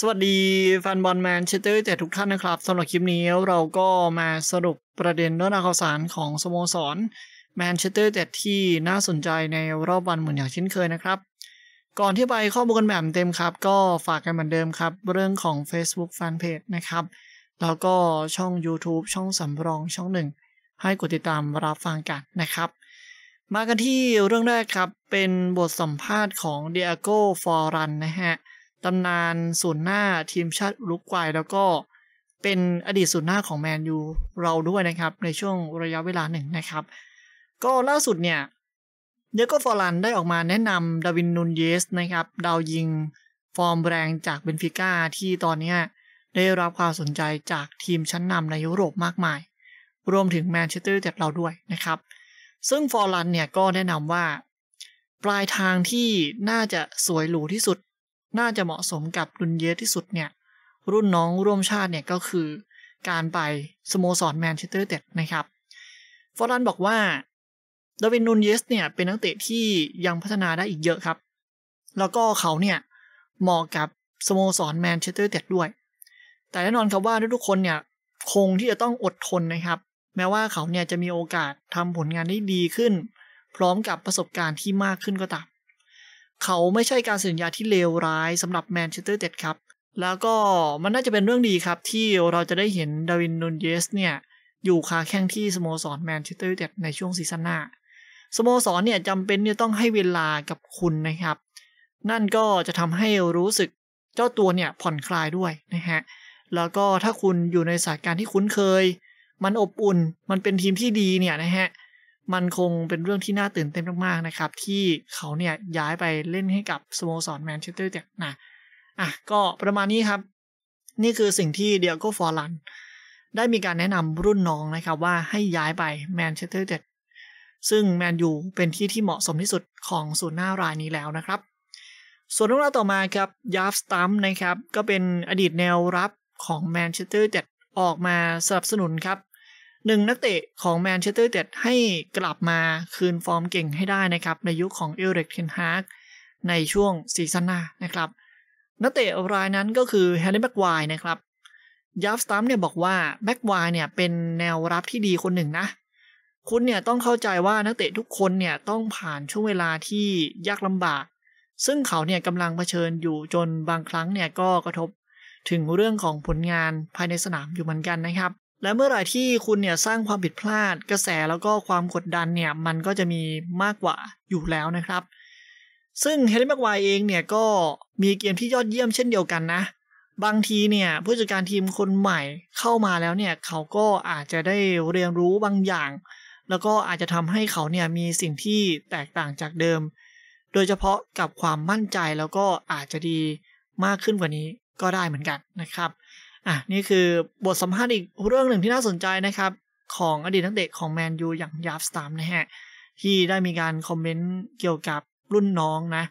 สวัสดีแฟนบอลแมนเชสเตอร์แต่ทุกท่านนะครับสำหรับคลิปนี้เราก็มาสรุปประเด็นเรื่องาข่าวสารของสโมสรแมนเชสเตอร์แต่ที่น่าสนใจในรอบวันเหมือนอย่างเช่นเคยนะครับ ก่อนที่ไปข้อมูลกันแบบเต็มครับ ก็ฝากกันเหมือนเดิมครับ เรื่องของ Facebook Fanpage นะครับ แล้วก็ช่อง YouTube ช่องสำรองช่องหนึ่ง ให้กดติดตามรับฟังกันนะครับ มากันที่เรื่องแรกครับเป็นบทสัมภาษณ์ของเดียโก้ฟอรันนะฮะตำนานศูนย์หน้าทีมชาติลุกไกวยแล้วก็เป็นอดีตศูนย์หน้าของแมนยูเราด้วยนะครับ ในช่วงระยะเวลาหนึ่งนะครับ ก็ล่าสุดเนี่ยเดโกฟอรันได้ออกมาแนะนำดาวินนูนเยสนะครับ ดาวยิงฟอร์มแรงจากเบนฟิก้าที่ตอนนี้ได้รับความสนใจจากทีมชั้นนำในยุโรปมากมาย รวมถึงแมนเชสเตอร์เด็ดเราด้วยนะครับ ซึ่งฟอรันเนี่ยก็แนะนำว่า ปลายทางที่น่าจะสวยหรูที่สุดน่าจะเหมาะสมกับรุนเยที่สุดเนี่ยรุ่นน้องร่วมชาติเนี่ยก็คือการไปสโมสรแมนเชสเตอร์เต็ดนะครับ ฟอรันบอกว่าดาวินนูนเยสเนี่ยเป็นนักเตะที่ยังพัฒนาได้อีกเยอะครับ แล้วก็เขาเนี่ยเหมาะกับสโมสรแมนเชสเตอร์เต็ดด้วย แต่แน่นอนครับว่าทุกคนเนี่ยคงที่จะต้องอดทนนะครับ แม้ว่าเขาเนี่ยจะมีโอกาสทำผลงานได้ดีขึ้น พร้อมกับประสบการณ์ที่มากขึ้นก็ตามเขาไม่ใช่การสัญญาที่เลวร้ายสำหรับแมนเชสเตอร์เด็ดครับ แล้วก็มันน่าจะเป็นเรื่องดีครับที่เราจะได้เห็นดาวินนูนเยสเนี่ย อยู่คาแข้งที่สโมสรแมนเชสเตอร์เด็ดในช่วงซีซั่นหน้า สโมสรเนี่ยจำเป็นจะต้องให้เวลากับคุณนะครับ นั่นก็จะทำให้รู้สึกเจ้าตัวเนี่ยผ่อนคลายด้วยนะฮะ แล้วก็ถ้าคุณอยู่ในสายการที่คุ้นเคย มันอบอุ่นมันเป็นทีมที่ดีเนี่ยนะฮะเมันคงเป็นเรื่องที่น่าตื่นเต้นมากๆนะครับ ที่เขาเนี่ยย้ายไปเล่นให้กับสโมสรแมนเชสเตอร์เนี่ยนะอ่ะก็ประมาณนี้ครับ นี่คือสิ่งที่เดียโก้ฟอร์ลัน ได้มีการแนะนำรุ่นน้องนะครับ ว่าให้ย้ายไปแมนเชสเตอร์เด็ดซึ่งแมนยูเป็นที่ที่เหมาะสมที่สุดของศูนย์หน้ารายนี้แล้วนะครับ ส่วนเรื่องราวต่อมาครับยาฟสตัมนะครับ ก็เป็นอดีตแนวรับของแมนเชสเตอร์เด็ดออกมาสนับสนุนครับหนึ่งนักเตะของแมนเชสเตอร์เต็ดให้กลับมาคืนฟอร์มเก่งให้ได้นะครับ ในยุคขของเอลเร็กเทนฮากในช่วงซีซั่นหน้านะครับ นักเตะรายนั้นก็คือแฮร์รี่แบ็กไวนะครับยัฟสตัมเนี่ยบอกว่าแบ็กไวเนี่ยเป็นแนวรับที่ดีคนหนึ่งนะ คุณเนี่ยต้องเข้าใจว่านักเตะทุกคนเนี่ยต้องผ่านช่วงเวลาที่ยากลำบาก ซึ่งเขาเนี่ยกำลังเผชิญอยู่จนบางครั้งเนี่ยก็กระทบถึงเรื่องของผลงานภายในสนามอยู่เหมือนกันนะครับและเมื่อไหร่ที่คุณเนี่ยสร้างความผิดพลาดกระแสแล้วก็ความกดดันเนี่ยมันก็จะมีมากกว่าอยู่แล้วนะครับ ซึ่งเฮลิมกกวายเองเนี่ยก็มีเกมที่ยอดเยี่ยมเช่นเดียวกันนะ บางทีเนี่ยผู้จัดการทีมคนใหม่เข้ามาแล้วเนี่ยเขาก็อาจจะได้เรียนรู้บางอย่าง แล้วก็อาจจะทำให้เขาเนี่ยมีสิ่งที่แตกต่างจากเดิม โดยเฉพาะกับความมั่นใจแล้วก็อาจจะดีมากขึ้นกว่านี้ก็ได้เหมือนกันนะครับอ่ะ นี่คือบทสัมภาษณ์อีกเรื่องหนึ่งที่น่าสนใจนะครับ ของอดีตนักเตะของแมนยูอย่างยาฟสตามนะฮะ ที่ได้มีการคอมเมนต์เกี่ยวกับรุ่นน้องนะ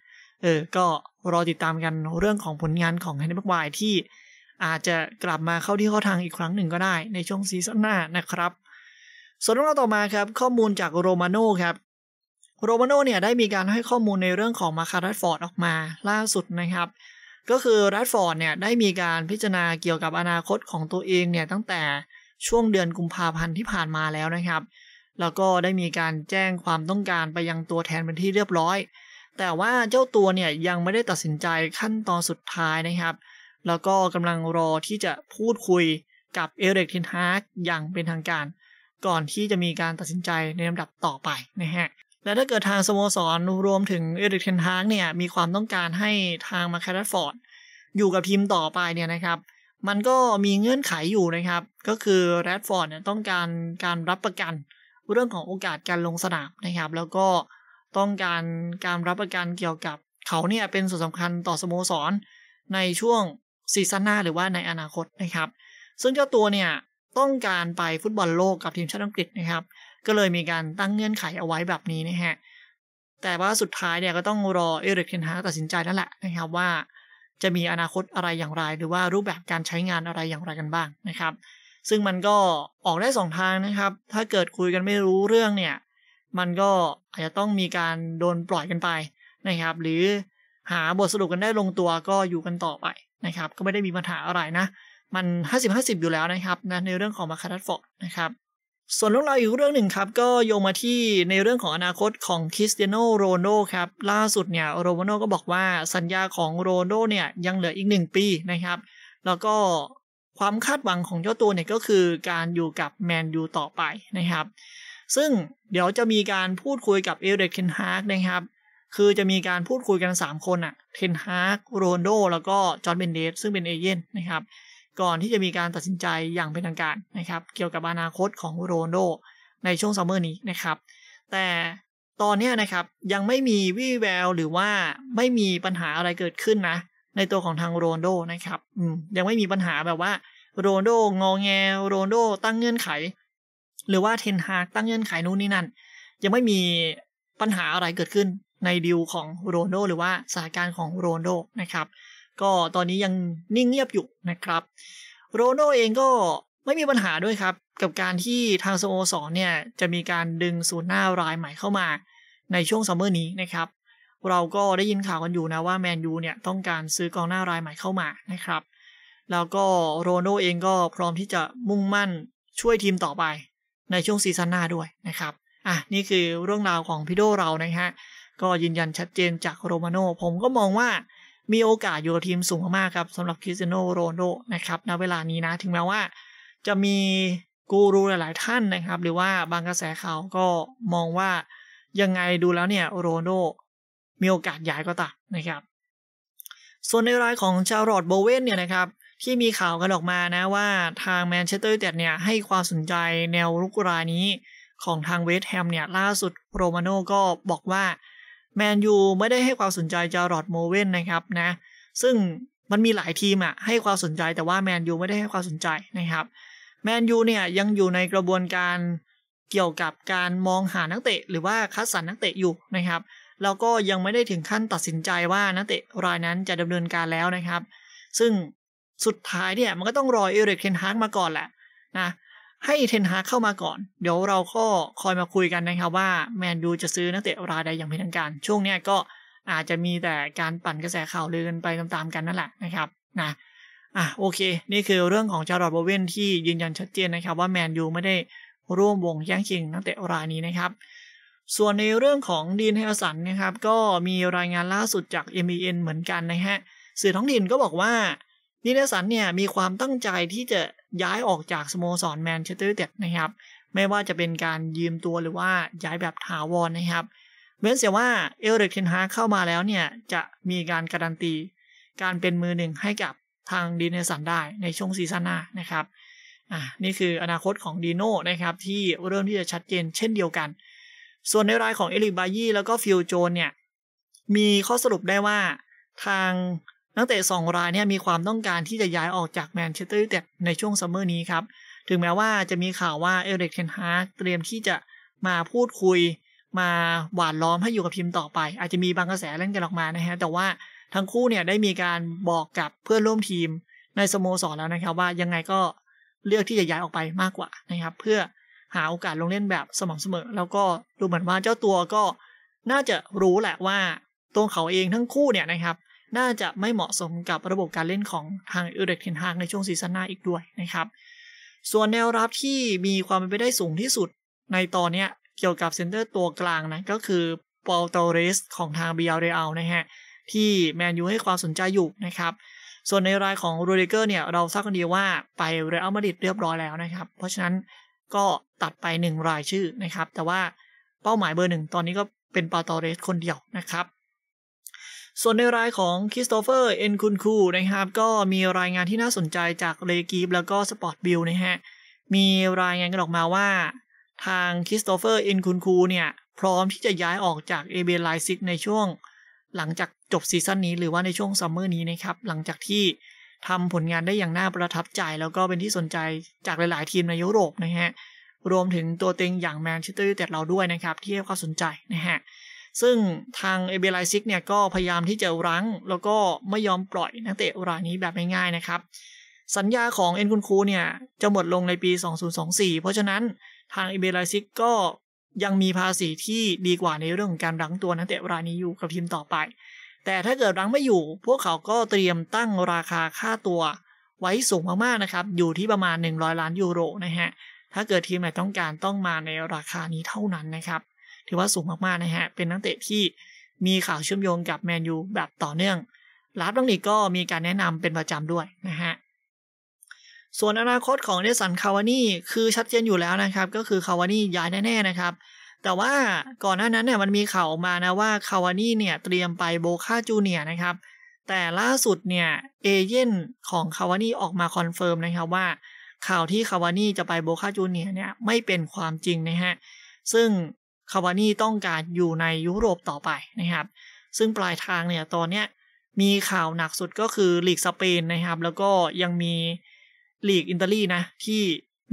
เออก็รอติดตามกันเรื่องของผลงานของแฮนนี่บักวายที่ อาจจะกลับมาเข้าที่เข้าทางอีกครั้งหนึ่งก็ได้ในช่วงซีซั่นหน้านะครับ ส่วนเรื่องต่อมาครับข้อมูลจากโรมาโน่ครับโรมาโน่เนี่ยได้มีการให้ข้อมูลในเรื่องของมาคาร์ดฟอร์ดออกมาล่าสุดนะครับก็คือรัตฟอร์ดเนี่ยได้มีการพิจารณาเกี่ยวกับอนาคตของตัวเองเนี่ยตั้งแต่ช่วงเดือนกุมภาพันธ์ที่ผ่านมาแล้วนะครับ แล้วก็ได้มีการแจ้งความต้องการไปยังตัวแทนเป็นที่เรียบร้อย แต่ว่าเจ้าตัวเนี่ยยังไม่ได้ตัดสินใจขั้นตอนสุดท้ายนะครับ แล้วก็กำลังรอที่จะพูดคุยกับเอเร็กทินฮาร์กอย่างเป็นทางการ ก่อนที่จะมีการตัดสินใจในลำดับต่อไปนะฮะและถ้าเกิดทางสโมสรรวมถึงเอริกเทนฮางเนี่ย มีความต้องการให้ทางมาคาร์ดฟอร์ดอยู่กับทีมต่อไปเนี่ยนะครับ มันก็มีเงื่อนไขยอยู่นะครับ ก็คือแรดฟอร์ดเนี่ยต้องการการรับประกันเรื่องของโอกาสการลงสนามนะครับ แล้วก็ต้องการการรับประกันเกี่ยวกับเขาเนี่ยเป็นส่วนสำคัญต่อสโมสรในช่วงซีซั่นหน้าหรือว่าในอนาคตนะครับ ซึ่งเจ้าตัวเนี่ยต้องการไปฟุตบอลโลกกับทีมชาติอังกฤษนะครับก็เลยมีการตั้งเงื่อนไขเอาไว้แบบนี้นะฮะ แต่ว่าสุดท้ายเนี่ยก็ต้องรอเอริกเทนฮาตัดสินใจนั่นแหละนะครับว่า จะมีอนาคตอะไรอย่างไร หรือว่ารูปแบบการใช้งานอะไรอย่างไรกันบ้างนะครับ ซึ่งมันก็ออกได้สองทางนะครับ ถ้าเกิดคุยกันไม่รู้เรื่องเนี่ย มันก็อาจจะต้องมีการโดนปล่อยกันไปนะครับ หรือหาบทสรุปกันได้ลงตัวก็อยู่กันต่อไปนะครับ ก็ไม่ได้มีปัญหาอะไรนะ มัน 50-50 อยู่แล้วนะครับนะในเรื่องของมาคาร์ดฟอร์ดนะครับส่วนเรื่องราวอีกเรื่องหนึ่งครับก็โยงมาที่ในเรื่องของอนาคตของคริสเตียโนโรนโดครับล่าสุดเนี่ย โรนโดก็บอกว่าสัญญาของโรนโดเนี่ยยังเหลืออีกหนึ่งปีนะครับ แล้วก็ความคาดหวังของเจ้าตัวเนี่ยก็คือการอยู่กับแมนยูต่อไปนะครับ ซึ่งเดี๋ยวจะมีการพูดคุยกับเอเดรเินฮาร์กนะครับ คือจะมีการพูดคุยกัน3คนอะเทนฮาร์กโรนโด แล้วก็จอห์นเบนเดสซึ่งเป็นเอเย่นนะครับก่อนที่จะมีการตัดสินใจอย่างเป็นทางการนะครับ เกี่ยวกับอนาคตของโรนโดในช่วงซัมเมอร์นี้นะครับ แต่ตอนนี้นะครับ ยังไม่มีวี่แววหรือว่าไม่มีปัญหาอะไรเกิดขึ้นนะ ในตัวของทางโรนโดนะครับยังไม่มีปัญหาแบบว่า โรนโดงองแงโรนโด ตั้งเงื่อนไข หรือว่าเทนฮากตั้งเงื่อนไขนู่นนี่นั่นยังไม่มีปัญหาอะไรเกิดขึ้นในดิวของโรนโด หรือว่าสถานการณ์ของโรนโดนะครับก็ตอนนี้ยังนิ่งเงียบอยู่นะครับโรโนเองก็ไม่มีปัญหาด้วยครับกับการที่ทางสโมสรเนี่ย จะมีการดึงศูนย์หน้ารายใหม่เข้ามาในช่วงซัมเมอร์นี้นะครับ เราก็ได้ยินข่าวกันอยู่นะว่าแมนยูเนี่ยต้องการซื้อกองหน้ารายใหม่เข้ามานะครับแล้วก็โรโนเองก็พร้อมที่จะมุ่งมั่นช่วยทีมต่อไป ในช่วงซีซั่นหน้าด้วยนะครับอ่ะนี่คือเรื่องราวของพี่โดเรานะฮะก็ยืนยันชัดเจนจากโรมาโนผมก็มองว่ามีโอกาสอยู่กับทีมสูงมากครับสำหรับคริสเตียโนโรนโดนะครับณเวลานี้นะถึงแม้ว่าจะมีกูรูหลาย ๆท่านนะครับ หรือว่าบางกระแสข่าวก็มองว่ายังไงดูแล้วเนี่ยโรนโดมีโอกาสย้ายก็ตัดนะครับ ส่วนในรายของชาร์ลอตโบเวนเนี่ยนะครับ ที่มีข่าวกันออกมานะว่าทางแมนเชสเตอร์นเดเนี่ยให้ความสนใจแนวรุกรายนี้ของทางเวสต์แฮมเนี่ยล่าสุดโรมาโน่ก็บอกว่าแมนยูไม่ได้ให้ความสนใจจารอดโมเว่นนะครับนะ ซึ่งมันมีหลายทีมอะให้ความสนใจแต่ว่าแมนยูไม่ได้ให้ความสนใจนะครับแมนยูเนี่ยยังอยู่ในกระบวนการเกี่ยวกับการมองหานักเตะหรือว่าคัดสรรนักเตะอยู่นะครับแล้วก็ยังไม่ได้ถึงขั้นตัดสินใจว่านักเตะรายนั้นจะดำเนินการแล้วนะครับ ซึ่งสุดท้ายเนี่ย มันก็ต้องรอเอริกเทนฮากมาก่อนแหละนะให้เทนฮาเข้ามาก่อน เดี๋ยวเราก็คอยมาคุยกันนะครับว่าแมนยูจะซื้อนักเตะรายใดอย่างเป็นทางการ ช่วงนี้ก็อาจจะมีแต่การปั่นกระแสข่าวลือกันไปตามๆกันนั่นแหละนะครับ นะ อ่ะ โอเค นี่คือเรื่องของจารอดโบเวนที่ยืนยันชัดเจนนะครับ ว่าแมนยูไม่ได้ร่วมวงแย่งชิงนักเตะรายนี้นะครับ ส่วนในเรื่องของดีนเฮลสันนะครับ ก็มีรายงานล่าสุดจาก MEN เหมือนกันนะฮะ สื่อท้องถิ่นก็บอกว่าดีเนสันเนี่ยมีความตั้งใจที่จะย้ายออกจากสโมสรแมนเชสเตอร์ยูไนเต็ดนะครับ ไม่ว่าจะเป็นการยืมตัวหรือว่าย้ายแบบถาวรนนะครับเว้นเสียว่าเอริกเทนฮาเข้ามาแล้วเนี่ยจะมีการการันตีการเป็นมือหนึ่งให้กับทางดีเนสันได้ในช่วงซีซั่นหน้านะครับอ่ะนี่คืออนาคตของดีโน่นะครับที่เริ่มที่จะชัดเจนเช่นเดียวกัน ส่วนในรายของเอลิกบายี่แล้วก็ฟิลโจนเนี่ยมีข้อสรุปได้ว่าทางนักเตะงรายเนี่ยมีความต้องการที่จะย้ายออกจากแมนเชสเตอร์ยูไนเต็ดในช่วงซัมเมอร์นี้ครับ ถึงแม้ว่าจะมีข่าวว่าเอริกเทนฮาร์เตรียมที่จะมาพูดคุย มาหวานล้อมให้อยู่กับทีมต่อไป อาจจะมีบางกระแสเล่นกันออกมานะฮะ แต่ว่าทั้งคู่เนี่ยได้มีการบอกกับเพื่อนร่วมทีมในสโมสรแล้วนะครับ ว่ายังไงก็เลือกที่จะย้ายออกไปมากกว่านะครับ เพื่อหาโอกาสลงเล่นแบบสม่ำเสมอ แล้วก็ดูเหมือนว่าเจ้าตัวก็น่าจะรู้แหละว่าตัวเขาเองทั้งคู่เนี่ยนะครับน่าจะไม่เหมาะสมกับระบบการเล่นของทางเอเด็กเทนฮากในช่วงซีซั่นหน้าอีกด้วยนะครับ ส่วนแนวรับที่มีความเป็นไปได้สูงที่สุดในตอนนี้เกี่ยวกับเซนเตอร์ตัวกลางนะก็คือปอลโตเรสของทางเบียเรอัลนะฮะที่แมนยูให้ความสนใจอยู่นะครับ ส่วนในรายของโรดิเกอร์เนี่ยเราทราบกันดีว่าไปเรอัลมาดริดเรียบร้อยแล้วนะครับ เพราะฉะนั้นก็ตัดไป1รายชื่อนะครับแต่ว่าเป้าหมายเบอร์หนึ่งตอนนี้ก็เป็นปาตอเรส คนเดียวนะครับส่วนในรายของคริสโตเฟอร์เอ็นคุนคูนะครับ ก็มีรายงานที่น่าสนใจจากเลกีฟแล้วก็สปอร์ตบิลนะฮะมีรายงานกันออกมาว่า ทางคริสโตเฟอร์เอ็นคุนคูเนี่ย พร้อมที่จะย้ายออกจากเอเบลไลซิกในช่วง หลังจากจบซีซั่นนี้หรือว่าในช่วงซัมเมอร์นี้นะครับ หลังจากที่ทำผลงานได้อย่างน่าประทับใจแล้วก็เป็นที่สนใจจากหลายๆทีมในยุโรปนะฮะ รวมถึงตัวเต็งอย่างแมนเชสเตอร์ยูไนเต็ดเราด้วยนะครับ ที่ให้ความสนใจนะฮะซึ่งทางเอเบลไลซิกเนี่ยก็พยายามที่จะรั้งแล้วก็ไม่ยอมปล่อยนักเตะรายนี้แบบง่ายๆนะครับ สัญญาของเอ็นคุนคูเนี่ยจะหมดลงในปี 2024 เพราะฉะนั้นทางเอเบลไลซิกก็ยังมีภาษีที่ดีกว่าในเรื่องของการรั้งตัวนักเตะรายนี้อยู่กับทีมต่อไป แต่ถ้าเกิดรั้งไม่อยู่ พวกเขาก็เตรียมตั้งราคาค่าตัว ไว้สูงมากๆนะครับอยู่ที่ประมาณ 100 ล้านยูโรนะฮะถ้าเกิดทีมไหนต้องการต้องมาในราคานี้เท่านั้นนะครับถือว่าสูงมากๆนะฮะ เป็นนักเตะที่มีข่าวเชื่อมโยงกับแมนยูแบบต่อเนื่อง ลาฟต้องนี้ก็มีการแนะนำเป็นประจำด้วยนะฮะ ส่วนอนาคตของเดสันคาวานี่คือชัดเจนอยู่แล้วนะครับ ก็คือคาวานี่ย้ายแน่ๆนะครับ แต่ว่าก่อนหน้านั้นเนี่ยมันมีข่าวออกมานะว่าคาวานี่เนี่ย เตรียมไปโบคาจูเนียนะครับ แต่ล่าสุดเนี่ยเอเย่นของคาวานี่ออกมาคอนเฟิร์มนะครับว่าข่าวที่คาวานี่จะไปโบคาจูเนียเนี่ยไม่เป็นความจริงนะฮะ ซึ่งคาวานี่ต้องการอยู่ในยุโรปต่อไปนะครับ ซึ่งปลายทางเนี่ยตอนเนี้ยมีข่าวหนักสุดก็คือลีกสเปนนะครับ แล้วก็ยังมีลีกอินเตอรีนะที่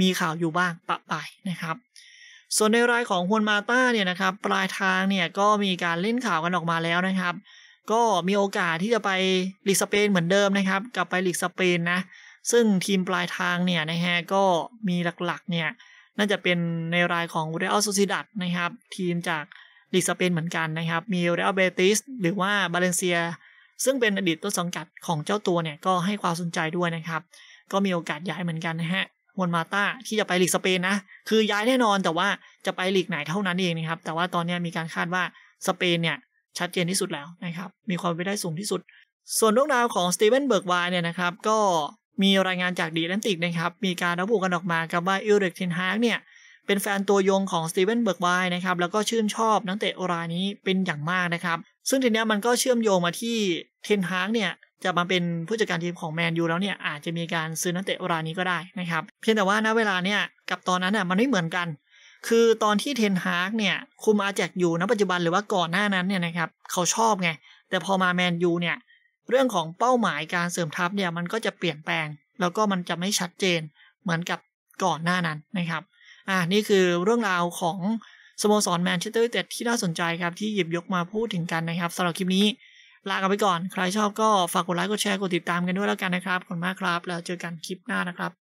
มีข่าวอยู่บ้างปะปายนะครับ ส่วนในรายของฮวนมาต้าเนี่ยนะครับปลายทางเนี่ยก็มีการเล่นข่าวกันออกมาแล้วนะครับ ก็มีโอกาสที่จะไปลีกสเปนเหมือนเดิมนะครับ กลับไปลีกสเปนนะซึ่งทีมปลายทางเนี่ยนะฮะก็มีหลักๆ เนี่ยน่าจะเป็นในรายของเรอัลโซซิดัดนะครับ ทีมจากลีกสเปนเหมือนกันนะครับมีเรอัลเบติสหรือว่าบาเลนเซียซึ่งเป็นอดีตต้นสังกัดของเจ้าตัวเนี่ย ก็ให้ความสนใจด้วยนะครับ ก็มีโอกาสย้ายเหมือนกันนะฮะฮวนมาตาที่จะไปลีกสเปนนะ คือย้ายแน่นอนแต่ว่าจะไปลีกไหนเท่านั้นเองนะครับ แต่ว่าตอนนี้มีการคาดว่าสเปนเนี่ยชัดเจนที่สุดแล้วนะครับมีความเป็นไปได้สูงที่สุด ส่วนเรื่องราวของสตีเวนเบิร์กวายเนี่ยนะครับก็มีรายงานจากดีแลนติกนะครับ มีการระบุกันออกมาครับว่าอิลเดกเทนฮากเนี่ย เป็นแฟนตัวยงของสตีเวนเบิร์กไวนะครับ แล้วก็ชื่นชอบนักเตะรายนี้เป็นอย่างมากนะครับ ซึ่งทีนี้มันก็เชื่อมโยงมาที่เทนฮากเนี่ย จะมาเป็นผู้จัดการทีมของแมนยูแล้วเนี่ย อาจจะมีการซื้อนักเตะรายนี้ก็ได้นะครับ เพียงแต่ว่าณเวลาเนี่ยกับตอนนั้นน่ะ มันไม่เหมือนกัน คือตอนที่เทนฮากเนี่ย คุมอาแจกอยู่ณปัจจุบันหรือว่าก่อนหน้านั้นเนี่ยนะครับ เขาชอบไง แต่พอมาแมนยูเนี่ยเรื่องของเป้าหมายการเสริมทัพเนี่ยมันก็จะเปลี่ยนแปลง แล้วก็มันจะไม่ชัดเจนเหมือนกับก่อนหน้านั้นนะครับ อ่านี่คือเรื่องราวของสโมสรแมนเชสเตอร์ยูไนเต็ดที่น่าสนใจครับ ที่หยิบยกมาพูดถึงกันนะครับสำหรับคลิปนี้ลากันไปก่อน ใครชอบก็ฝากกดไลค์กดแชร์กดติดตามกันด้วยแล้วกันนะครับ ขอบคุณมากครับ แล้วเจอกันคลิปหน้านะครับ